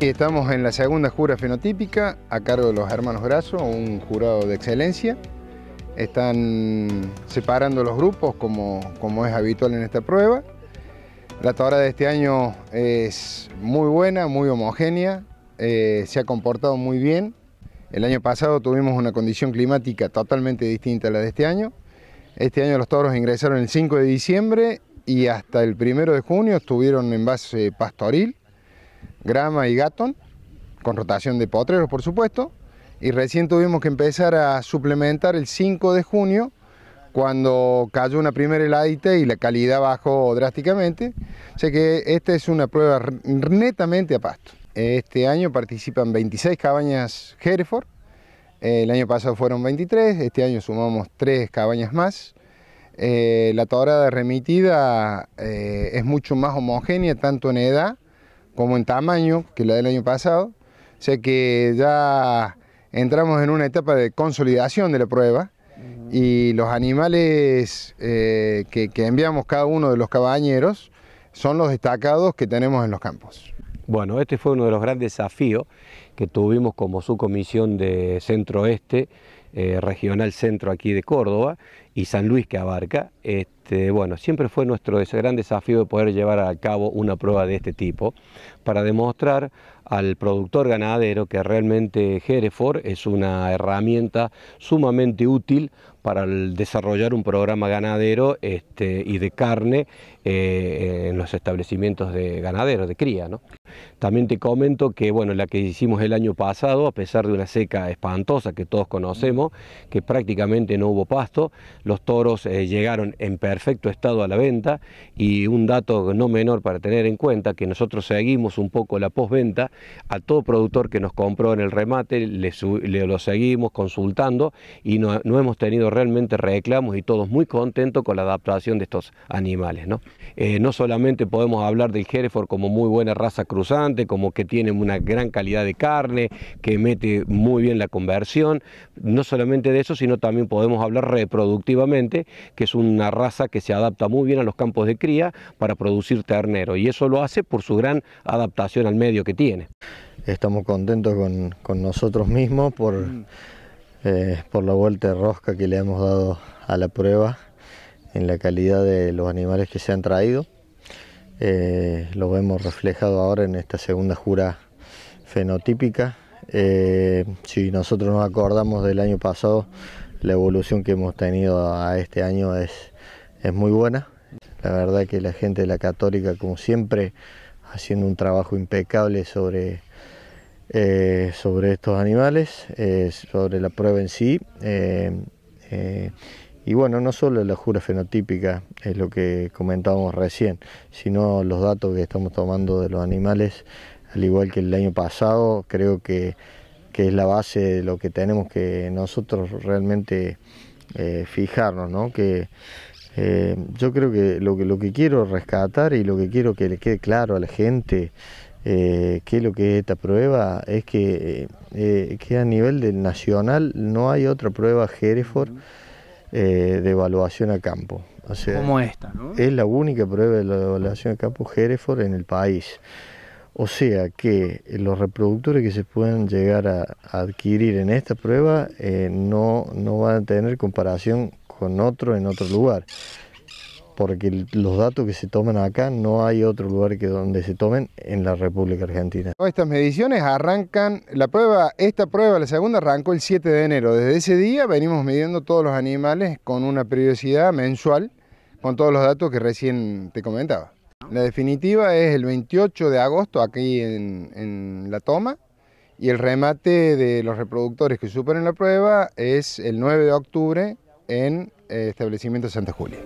Estamos en la segunda jura fenotípica a cargo de los hermanos Grasso, un jurado de excelencia. Están separando los grupos como, es habitual en esta prueba. La tora de este año es muy buena, muy homogénea, eh, se ha comportado muy bien. El año pasado tuvimos una condición climática totalmente distinta a la de este año. Este año los toros ingresaron el 5 de diciembre y hasta el 1 de junio estuvieron en base pastoril Grama y gatón con rotación de potreros por supuesto, y recién tuvimos que empezar a suplementar el 5 de junio cuando cayó una primera heladita y la calidad bajó drásticamente, o sea que esta es una prueba netamente a pasto. Este año participan 26 cabañas Hereford, el año pasado fueron 23, este año sumamos 3 cabañas más. Eh, la torada remitida eh, es mucho más homogénea, tanto en edad como en tamaño que la del año pasado. O sea que ya entramos en una etapa de consolidación de la prueba y los animales eh, que, que enviamos cada uno de los cabañeros son los destacados que tenemos en los campos. Bueno, este fue uno de los grandes desafíos que tuvimos como subcomisión de Centro oeste eh, Regional Centro aquí de Córdoba y San Luis que abarca. Este, bueno, siempre fue nuestro gran desafío de poder llevar a cabo una prueba de este tipo para demostrar al productor ganadero que realmente Hereford es una herramienta sumamente útil para desarrollar un programa ganadero este, y de carne eh, eh, en los establecimientos de ganadero, de cría. ¿no? También te comento que bueno, la que hicimos el año pasado, a pesar de una seca espantosa que todos conocemos, que prácticamente no hubo pasto, los toros eh, llegaron en perfecto estado a la venta y un dato no menor para tener en cuenta, que nosotros seguimos un poco la postventa a todo productor que nos compró en el remate, le, lo seguimos consultando y no, hemos tenido realmente reclamos y todos muy contentos con la adaptación de estos animales. No, eh, no solamente podemos hablar del Hereford como muy buena raza cruzante, como que tiene una gran calidad de carne, que mete muy bien la conversión, no solamente de eso, sino también podemos hablar reproductivamente, que es una raza que se adapta muy bien a los campos de cría para producir ternero y eso lo hace por su gran adaptación al medio que tiene estamos contentos con, nosotros mismos por, mm. eh, por la vuelta de rosca que le hemos dado a la prueba en la calidad de los animales que se han traído. Eh, lo vemos reflejado ahora en esta segunda jura fenotípica. Eh, si nosotros nos acordamos del año pasado, la evolución que hemos tenido a este año es, es muy buena. La verdad que la gente de la católica, como siempre, haciendo un trabajo impecable sobre, eh, sobre estos animales, eh, sobre la prueba en sí. Eh, y bueno, no solo la jura fenotípica, es lo que comentábamos recién, sino los datos que estamos tomando de los animales, al igual que el año pasado, creo que, es la base de lo que tenemos que nosotros realmente fijarnos, ¿no? que eh, yo creo que lo, que lo que quiero rescatar y lo que quiero que le quede claro a la gente eh, que lo que es esta prueba es eh, eh, que, a nivel del nacional no hay otra prueba Hereford de evaluación a campo. Como esta, ¿no? Es la única prueba de evaluación a campo Hereford en el país. O sea que los reproductores que se puedan llegar a, adquirir en esta prueba no, no van a tener comparación con otro en otro lugar. Porque los datos que se toman acá no hay otro lugar que donde se tomen en la República Argentina. Estas mediciones arrancan, la prueba, esta prueba, la segunda, arrancó el 7 de enero. Desde ese día venimos midiendo todos los animales con una periodicidad mensual, con todos los datos que recién te comentaba. La definitiva es el 28 de agosto aquí en, en, La Toma y el remate de los reproductores que superen la prueba es el 9 de octubre en eh, establecimiento Santa Julia.